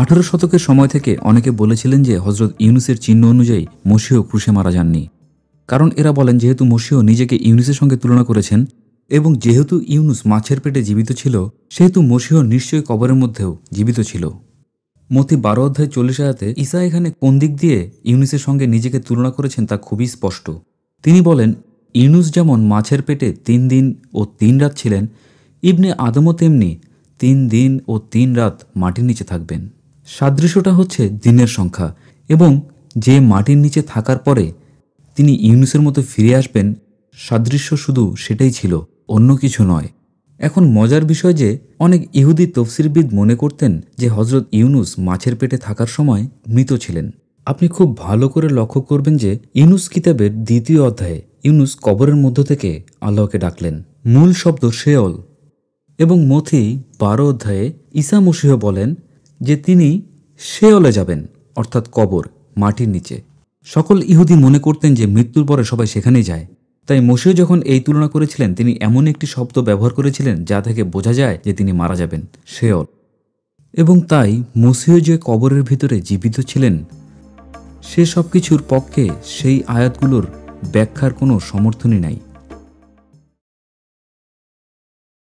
আঠারো শতকের সময় থেকে অনেকে বলেছিলেন যে হজরত ইউনুসের চিহ্ন অনুযায়ী মসিহ ক্রুশে মারা যাননি কারণ এরা বলেন যেহেতু মসিহ নিজেকে ইউনুসের সঙ্গে তুলনা করেছেন এবং যেহেতু ইউনুস মাছের পেটে জীবিত ছিল সেহেতু মসিহ নিশ্চয়ই কবরের মধ্যেও জীবিত ছিল মতি বারো অধ্যায় চল্লিশ আয়াতে ইসা এখানে কোন দিক দিয়ে ইউনুসের সঙ্গে নিজেকে তুলনা করেছেন তা খুবই স্পষ্ট তিনি বলেন ইউনুস যেমন মাছের পেটে তিন দিন ও তিন রাত ছিলেন ইবনে আদমও তেমনি তিন দিন ও তিন রাত মাটির নিচে থাকবেন সাদৃশ্যটা হচ্ছে দিনের সংখ্যা এবং যে মাটির নিচে থাকার পরে তিনি ইউনুসের মতো ফিরে আসবেন সাদৃশ্য শুধু সেটাই ছিল অন্য কিছু নয় এখন মজার বিষয় যে অনেক ইহুদি তফসিরবিদ মনে করতেন যে হজরত ইউনুস মাছের পেটে থাকার সময় মৃত ছিলেন আপনি খুব ভালো করে লক্ষ্য করবেন যে ইউনুস কিতাবের দ্বিতীয় অধ্যায়ে ইউনুস কবরের মধ্য থেকে আল্লাহকে ডাকলেন মূল শব্দ শেয়ল এবং মথি বারো অধ্যায়ে ঈসা মসিহ বলেন যে তিনি শেওলে যাবেন অর্থাৎ কবর মাটির নিচে সকল ইহুদি মনে করতেন যে মৃত্যুর পরে সবাই সেখানেই যায় তাই মশিও যখন এই তুলনা করেছিলেন তিনি এমন একটি শব্দ ব্যবহার করেছিলেন যা থেকে বোঝা যায় যে তিনি মারা যাবেন শেওল এবং তাই মসিও যে কবরের ভিতরে জীবিত ছিলেন সে সব কিছুর পক্ষে সেই আয়াতগুলোর ব্যাখ্যার কোনো সমর্থনই নাই